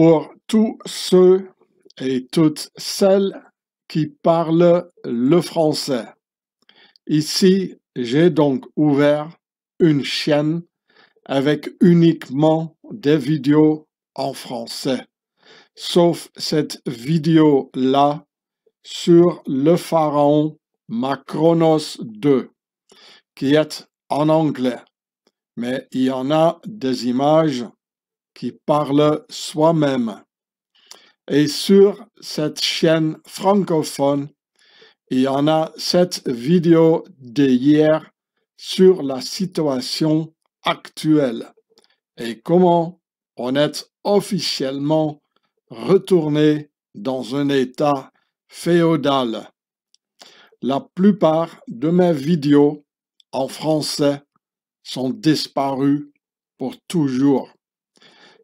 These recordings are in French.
pour tous ceux et toutes celles qui parlent le français. Ici, j'ai donc ouvert une chaîne avec uniquement des vidéos en français, sauf cette vidéo-là sur le pharaon Macronos II, qui est en anglais. Mais il y en a des images qui parle soi-même. Et sur cette chaîne francophone, il y en a cette vidéo d'hier sur la situation actuelle et comment on est officiellement retourné dans un état féodal. La plupart de mes vidéos en français sont disparues pour toujours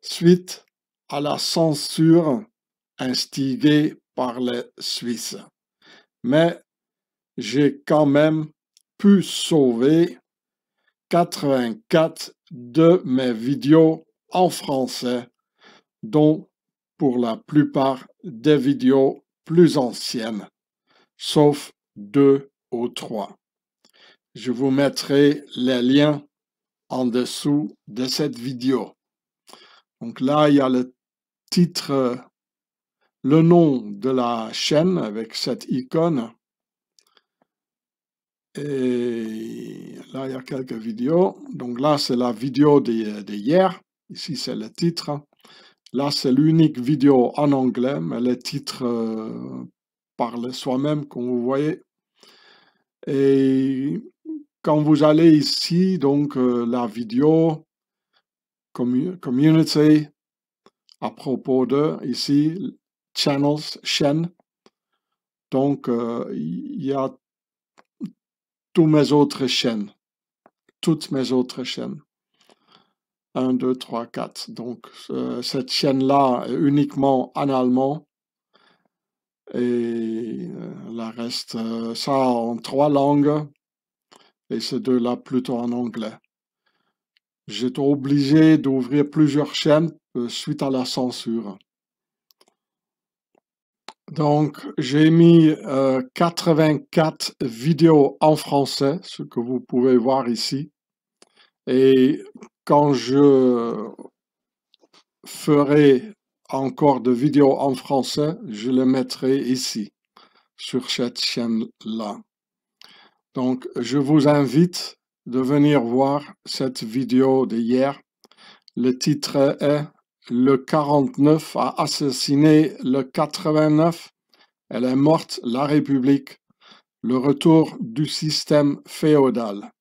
suite à la censure instigée par les Suisses. Mais j'ai quand même pu sauver 84 de mes vidéos en français, dont pour la plupart des vidéos plus anciennes, sauf deux ou trois. Je vous mettrai les liens en dessous de cette vidéo. Donc là, il y a le titre, euh, le nom de la chaîne avec cette icône. Et là, il y a quelques vidéos. Donc là, c'est la vidéo d'hier. Euh, ici, c'est le titre. Là, c'est l'unique vidéo en anglais, mais le titre euh, parle soi-même, comme vous voyez. Et quand vous allez ici, donc la vidéo, community, à propos de, ici, channels, chaînes. Donc, il euh, y a toutes mes autres chaînes. Toutes mes autres chaînes. 1, 2, 3, 4. Donc, cette chaîne-là est uniquement en allemand. Et euh, la reste, euh, ça en trois langues. Et ces deux-là plutôt en anglais. J'étais obligé d'ouvrir plusieurs chaînes euh, suite à la censure. Donc, j'ai mis 84 euh, vidéos en français, ce que vous pouvez voir ici. Et quand je ferai encore de vidéos en français, je les mettrai ici, sur cette chaîne-là. Donc, je vous invite de venir voir cette vidéo d'hier. Le titre est Le 49 a assassiné le 89. Elle est morte, la République, le retour du système féodal.